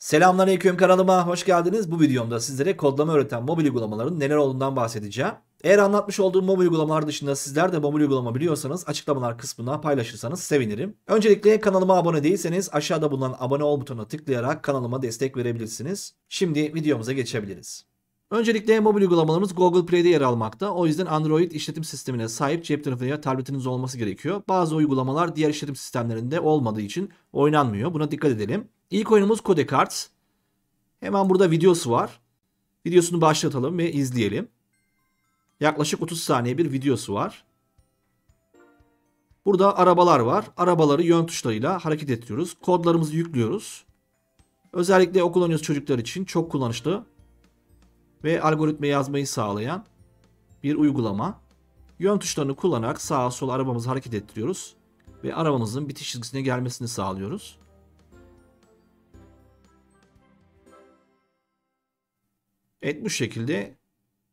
Selamünaleyküm kanalıma hoş geldiniz. Bu videomda sizlere kodlama öğreten mobil uygulamaların neler olduğundan bahsedeceğim. Eğer anlatmış olduğum mobil uygulamalar dışında sizler de mobil uygulama biliyorsanız açıklamalar kısmına paylaşırsanız sevinirim. Öncelikle kanalıma abone değilseniz aşağıda bulunan abone ol butonuna tıklayarak kanalıma destek verebilirsiniz. Şimdi videomuza geçebiliriz. Öncelikle mobil uygulamalarımız Google Play'de yer almakta. O yüzden Android işletim sistemine sahip cep telefonu ya tabletiniz olması gerekiyor. Bazı uygulamalar diğer işletim sistemlerinde olmadığı için oynanmıyor. Buna dikkat edelim. İlk oyunumuz Code Cards. Hemen burada videosu var. Videosunu başlatalım ve izleyelim. Yaklaşık 30 saniye bir videosu var. Burada arabalar var. Arabaları yön tuşlarıyla hareket ettiriyoruz. Kodlarımızı yüklüyoruz. Özellikle okul öncesi çocuklar için çok kullanışlı ve algoritma yazmayı sağlayan bir uygulama. Yön tuşlarını kullanarak sağa sola arabamızı hareket ettiriyoruz ve arabamızın bitiş çizgisine gelmesini sağlıyoruz. Evet bu şekilde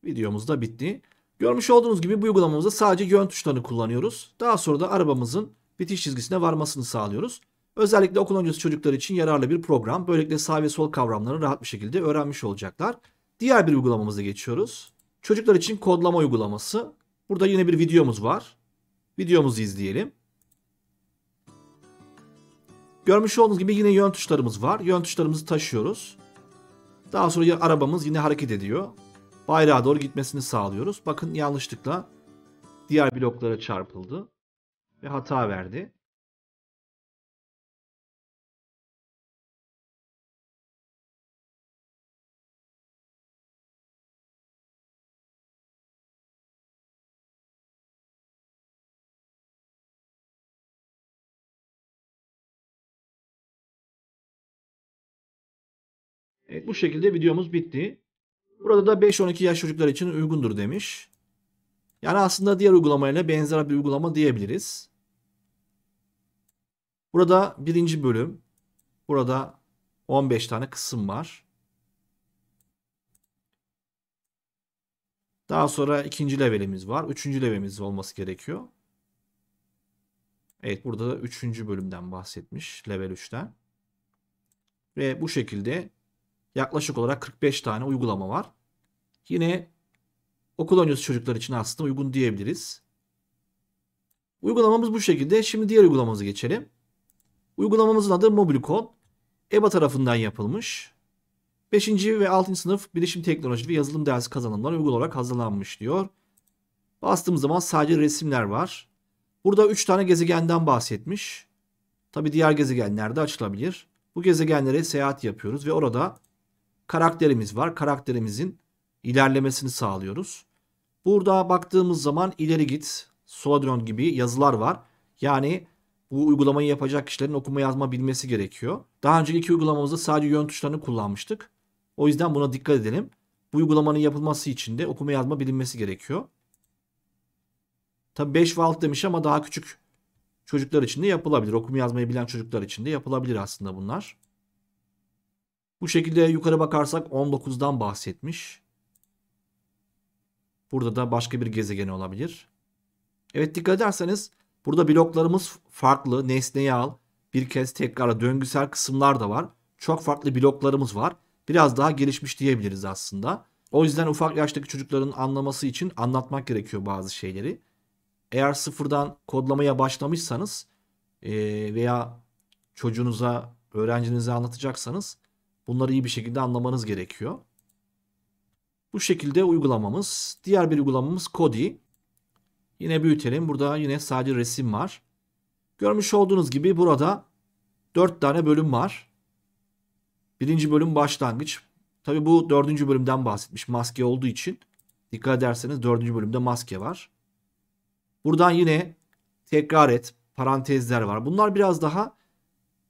videomuz da bitti. Görmüş olduğunuz gibi bu uygulamamızda sadece yön tuşlarını kullanıyoruz. Daha sonra da arabamızın bitiş çizgisine varmasını sağlıyoruz. Özellikle okul öncesi çocuklar için yararlı bir program. Böylelikle sağ ve sol kavramlarını rahat bir şekilde öğrenmiş olacaklar. Diğer bir uygulamamıza geçiyoruz. Çocuklar için kodlama uygulaması. Burada yine bir videomuz var. Videomuzu izleyelim. Görmüş olduğunuz gibi yine yön tuşlarımız var. Yön tuşlarımızı taşıyoruz. Daha sonra arabamız yine hareket ediyor. Bayrağa doğru gitmesini sağlıyoruz. Bakın yanlışlıkla diğer bloklara çarpıldı ve hata verdi. Evet bu şekilde videomuz bitti. Burada da 5-12 yaş çocuklar için uygundur demiş. Yani aslında diğer uygulamayla benzer bir uygulama diyebiliriz. Burada birinci bölüm. Burada 15 tane kısım var. Daha sonra ikinci levelimiz var. Üçüncü levelimiz olması gerekiyor. Evet burada da üçüncü bölümden bahsetmiş. Level 3'ten. Ve bu şekilde yaklaşık olarak 45 tane uygulama var. Yine okul öncesi çocuklar için aslında uygun diyebiliriz. Uygulamamız bu şekilde. Şimdi diğer uygulamamızı geçelim. Uygulamamızın adı Mobilcon. EBA tarafından yapılmış. 5. ve 6. sınıf bilişim teknolojisi ve yazılım dersi kazanımlarına uygun olarak hazırlanmış diyor. Bastığımız zaman sadece resimler var. Burada 3 tane gezegenden bahsetmiş. Tabi diğer gezegenler de açılabilir. Bu gezegenlere seyahat yapıyoruz ve orada karakterimiz var. Karakterimizin ilerlemesini sağlıyoruz. Burada baktığımız zaman ileri git, sola gibi yazılar var. Yani bu uygulamayı yapacak kişilerin okuma yazma bilmesi gerekiyor. Daha önceki uygulamamızda sadece yön tuşlarını kullanmıştık. O yüzden buna dikkat edelim. Bu uygulamanın yapılması için de okuma yazma bilinmesi gerekiyor. Tabi 5 volt demiş ama daha küçük çocuklar için de yapılabilir. Okuma yazmayı bilen çocuklar için de yapılabilir aslında bunlar. Bu şekilde yukarı bakarsak 19'dan bahsetmiş. Burada da başka bir gezegen olabilir. Evet dikkat ederseniz burada bloklarımız farklı. Nesneyi al. Bir kez tekrar döngüsel kısımlar da var. Çok farklı bloklarımız var. Biraz daha gelişmiş diyebiliriz aslında. O yüzden ufak yaştaki çocukların anlaması için anlatmak gerekiyor bazı şeyleri. Eğer sıfırdan kodlamaya başlamışsanız veya çocuğunuza, öğrencinize anlatacaksanız Bunları iyi bir şekilde anlamanız gerekiyor. Bu şekilde uygulamamız. Diğer bir uygulamamız Kodi. Yine büyütelim. Burada yine sadece resim var. Görmüş olduğunuz gibi burada 4 tane bölüm var. Birinci bölüm başlangıç. Tabi bu dördüncü bölümden bahsetmiş maske olduğu için. Dikkat ederseniz dördüncü bölümde maske var. Buradan yine tekrar et, parantezler var. Bunlar biraz daha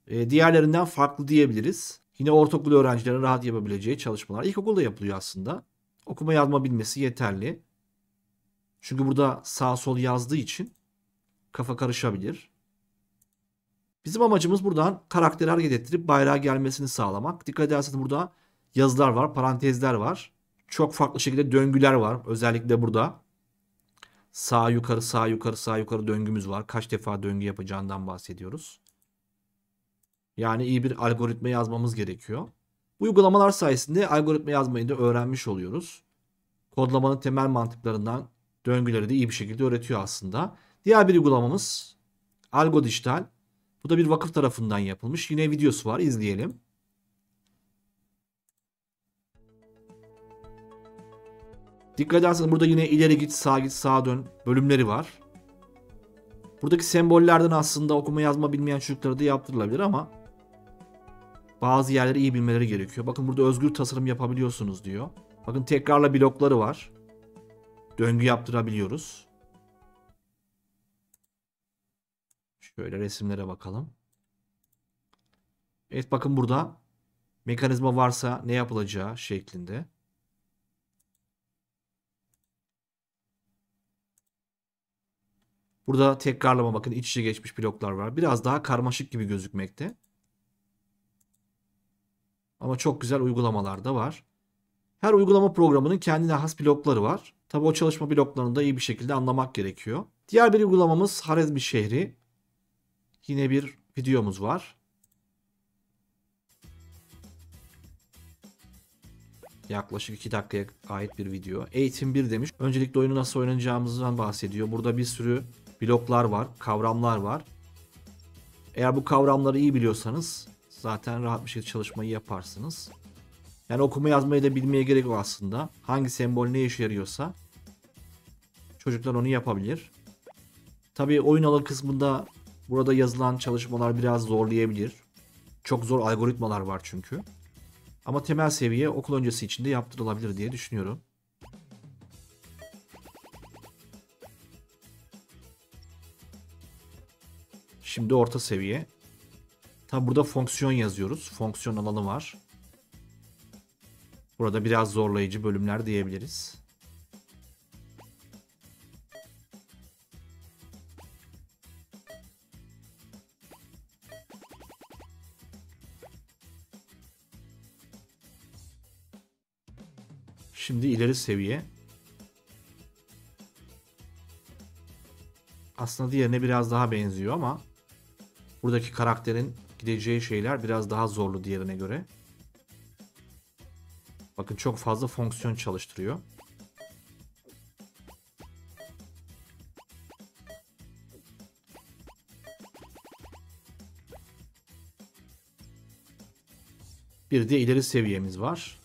e, diğerlerinden farklı diyebiliriz. Yine ortaokul öğrencilerin rahat yapabileceği çalışmalar ilkokulda yapılıyor aslında. Okuma yazma bilmesi yeterli. Çünkü burada sağ sol yazdığı için kafa karışabilir. Bizim amacımız buradan karakteri hareket ettirip bayrağa gelmesini sağlamak. Dikkat ederseniz burada yazılar var, parantezler var. Çok farklı şekilde döngüler var. Özellikle burada sağ yukarı sağ yukarı sağ yukarı döngümüz var. Kaç defa döngü yapacağından bahsediyoruz. Yani iyi bir algoritma yazmamız gerekiyor. Bu uygulamalar sayesinde algoritma yazmayı da öğrenmiş oluyoruz. Kodlamanın temel mantıklarından döngüleri de iyi bir şekilde öğretiyor aslında. Diğer bir uygulamamız Algo Dijital. Bu da bir vakıf tarafından yapılmış. Yine videosu var izleyelim. Dikkat ederseniz burada yine ileri git, sağ git, sağa dön bölümleri var. Buradaki sembollerden aslında okuma yazma bilmeyen çocuklara da yaptırılabilir ama bazı yerleri iyi bilmeleri gerekiyor. Bakın burada özgür tasarım yapabiliyorsunuz diyor. Bakın tekrarla blokları var. Döngü yaptırabiliyoruz. Şöyle resimlere bakalım. Evet bakın burada mekanizma varsa ne yapılacağı şeklinde. Burada tekrarlama bakın iç içe geçmiş bloklar var. Biraz daha karmaşık gibi gözükmekte. Ama çok güzel uygulamalar da var. Her uygulama programının kendine has blokları var. Tabi o çalışma bloklarını da iyi bir şekilde anlamak gerekiyor. Diğer bir uygulamamız Harezmi şehri. Yine bir videomuz var. Yaklaşık 2 dakikaya ait bir video. Eğitim 1 demiş. Öncelikle oyunu nasıl oynanacağımızdan bahsediyor. Burada bir sürü bloklar var, kavramlar var. Eğer bu kavramları iyi biliyorsanız Zaten rahat bir şekilde çalışmayı yaparsınız. Yani okuma yazmayı da bilmeye gerek yok aslında. Hangi sembol ne işe yarıyorsa çocuklar onu yapabilir. Tabii oyun alanı kısmında burada yazılan çalışmalar biraz zorlayabilir. Çok zor algoritmalar var çünkü. Ama temel seviye okul öncesi içinde yaptırılabilir diye düşünüyorum. Şimdi orta seviye. Tabi burada fonksiyon yazıyoruz. Fonksiyon alanı var. Burada biraz zorlayıcı bölümler diyebiliriz. Şimdi ileri seviye. Aslında diğerine biraz daha benziyor ama buradaki karakterin gideceği şeyler biraz daha zorlu diğerine göre. Bakın çok fazla fonksiyon çalıştırıyor. Bir de ileri seviyemiz var.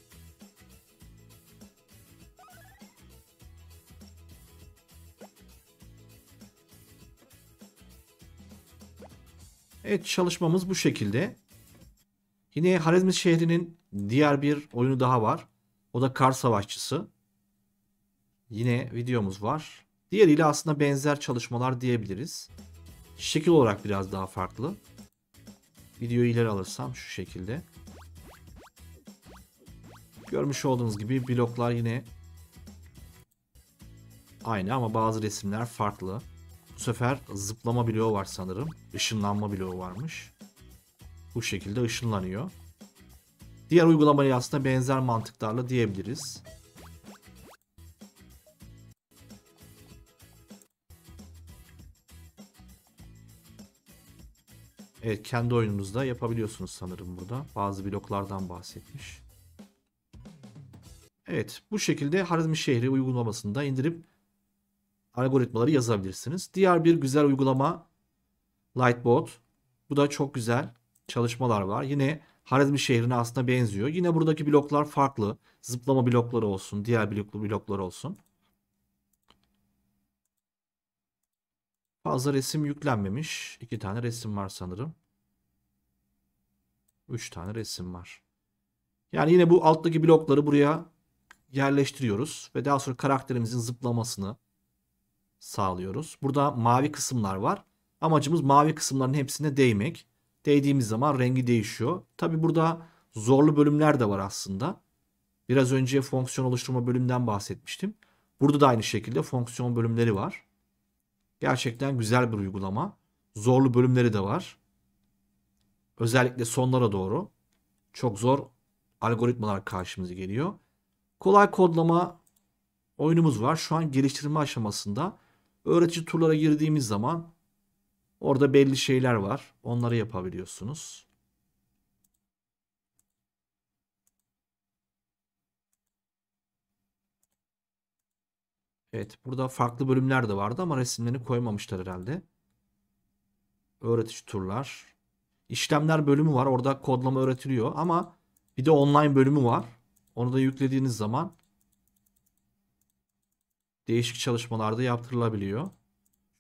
Evet çalışmamız bu şekilde. Yine Harezmi şehrinin diğer bir oyunu daha var. O da Kar Savaşçısı. Yine videomuz var. Diğeriyle aslında benzer çalışmalar diyebiliriz. Şekil olarak biraz daha farklı. Videoyu ileri alırsam şu şekilde. Görmüş olduğunuz gibi bloklar yine aynı ama bazı resimler farklı. Bu sefer zıplama bloğu var sanırım. Işınlanma bloğu varmış. Bu şekilde ışınlanıyor. Diğer uygulamaya aslında benzer mantıklarla diyebiliriz. Evet kendi oyununuzda yapabiliyorsunuz sanırım burada. Bazı bloklardan bahsetmiş. Evet bu şekilde Harizmi şehri uygulamasını da indirip algoritmaları yazabilirsiniz. Diğer bir güzel uygulama Lightbot. Bu da çok güzel çalışmalar var. Yine Harizmi şehrine aslında benziyor. Yine buradaki bloklar farklı. Zıplama blokları olsun, diğer bloklu bloklar olsun. Fazla resim yüklenmemiş. İki tane resim var sanırım. Üç tane resim var. Yani yine bu alttaki blokları buraya yerleştiriyoruz ve daha sonra karakterimizin zıplamasını sağlıyoruz. Burada mavi kısımlar var. Amacımız mavi kısımların hepsine değmek. Değdiğimiz zaman rengi değişiyor. Tabi burada zorlu bölümler de var aslında. Biraz önce fonksiyon oluşturma bölümden bahsetmiştim. Burada da aynı şekilde fonksiyon bölümleri var. Gerçekten güzel bir uygulama. Zorlu bölümleri de var. Özellikle sonlara doğru çok zor algoritmalar karşımıza geliyor. Kolay kodlama oyunumuz var. Şu an geliştirme aşamasında. Öğretici turlara girdiğimiz zaman orada belli şeyler var. Onları yapabiliyorsunuz. Evet burada farklı bölümler de vardı ama resimlerini koymamışlar herhalde. Öğretici turlar. İşlemler bölümü var. Orada kodlama öğretiliyor ama bir de online bölümü var. Onu da yüklediğiniz zaman değişik çalışmalarda yaptırılabiliyor.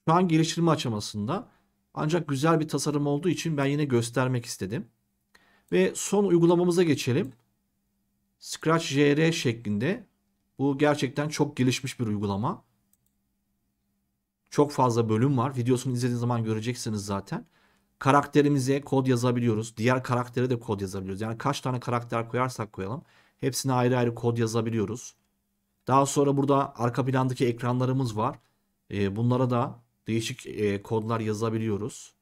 Şu an geliştirme aşamasında ancak güzel bir tasarım olduğu için ben yine göstermek istedim. Ve son uygulamamıza geçelim. Scratch JR şeklinde. Bu gerçekten çok gelişmiş bir uygulama. Çok fazla bölüm var. Videosunu izlediğiniz zaman göreceksiniz zaten. Karakterimize kod yazabiliyoruz. Diğer karaktere de kod yazabiliyoruz. Yani kaç tane karakter koyarsak koyalım. Hepsine ayrı ayrı kod yazabiliyoruz. Daha sonra burada arka plandaki ekranlarımız var. Ee, bunlara da değişik e, kodlar yazabiliyoruz.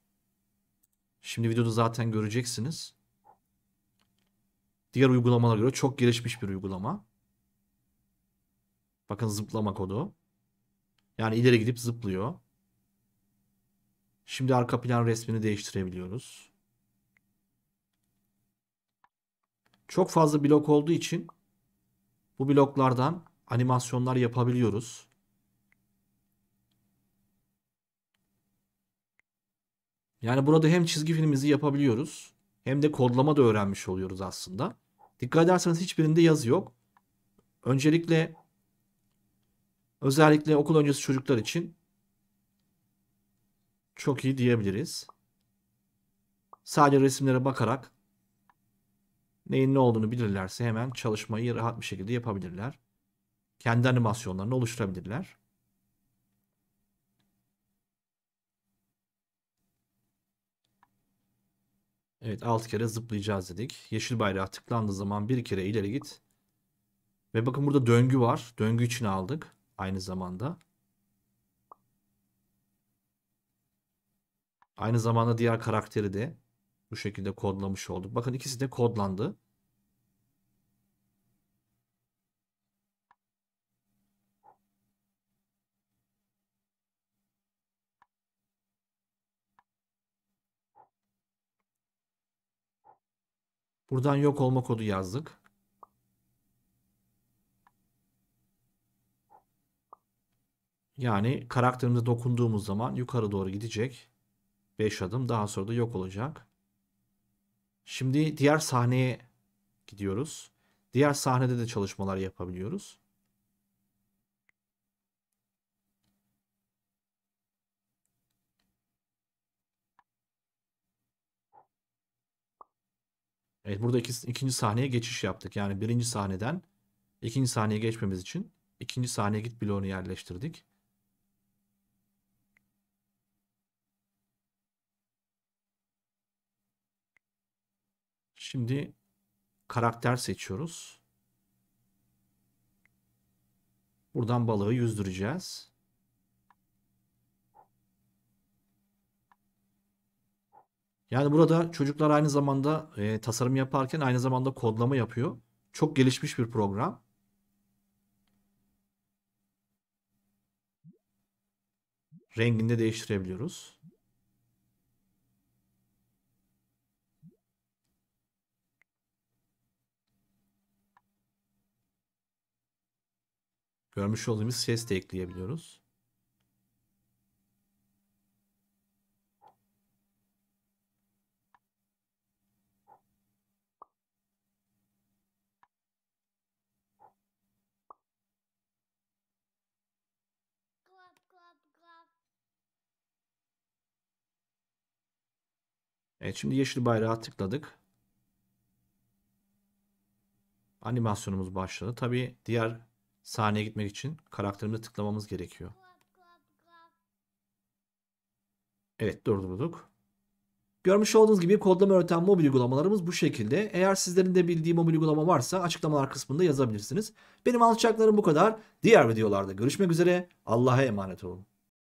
Şimdi videoda zaten göreceksiniz. Diğer uygulamalara göre çok gelişmiş bir uygulama. Bakın zıplama kodu. Yani ileri gidip zıplıyor. Şimdi arka plan resmini değiştirebiliyoruz. Çok fazla blok olduğu için bu bloklardan animasyonlar yapabiliyoruz. Yani burada hem çizgi filmimizi yapabiliyoruz hem de kodlama da öğrenmiş oluyoruz aslında. Dikkat ederseniz hiçbirinde yazı yok. Öncelikle özellikle okul öncesi çocuklar için çok iyi diyebiliriz. Sadece resimlere bakarak neyin ne olduğunu bilirlerse hemen çalışmayı rahat bir şekilde yapabilirler kendi animasyonlarını oluşturabilirler. Evet 6 kere zıplayacağız dedik. Yeşil bayrağı tıklandığı zaman bir kere ileri git. Ve bakın burada döngü var. Döngü için aldık aynı zamanda. Aynı zamanda diğer karakteri de bu şekilde kodlamış olduk. Bakın ikisi de kodlandı. Buradan yok olma kodu yazdık. Yani karakterimize dokunduğumuz zaman yukarı doğru gidecek. 5 adım daha sonra da yok olacak. Şimdi diğer sahneye gidiyoruz. Diğer sahnede de çalışmalar yapabiliyoruz. Evet burada iki, ikinci sahneye geçiş yaptık. Yani birinci sahneden ikinci sahneye geçmemiz için ikinci sahneye git bloğunu yerleştirdik. Şimdi karakter seçiyoruz. Buradan balığı yüzdüreceğiz. Yani burada çocuklar aynı zamanda e, tasarım yaparken aynı zamanda kodlama yapıyor. Çok gelişmiş bir program. Rengini de değiştirebiliyoruz. Görmüş olduğumuz ses de ekleyebiliyoruz. Evet şimdi yeşil bayrağa tıkladık. Animasyonumuz başladı. Tabi diğer sahneye gitmek için karakterimize tıklamamız gerekiyor. Evet durdurduk. Görmüş olduğunuz gibi kodlama öğreten mobil uygulamalarımız bu şekilde. Eğer sizlerin de bildiği mobil uygulama varsa açıklamalar kısmında yazabilirsiniz. Benim alacaklarım bu kadar. Diğer videolarda görüşmek üzere. Allah'a emanet olun.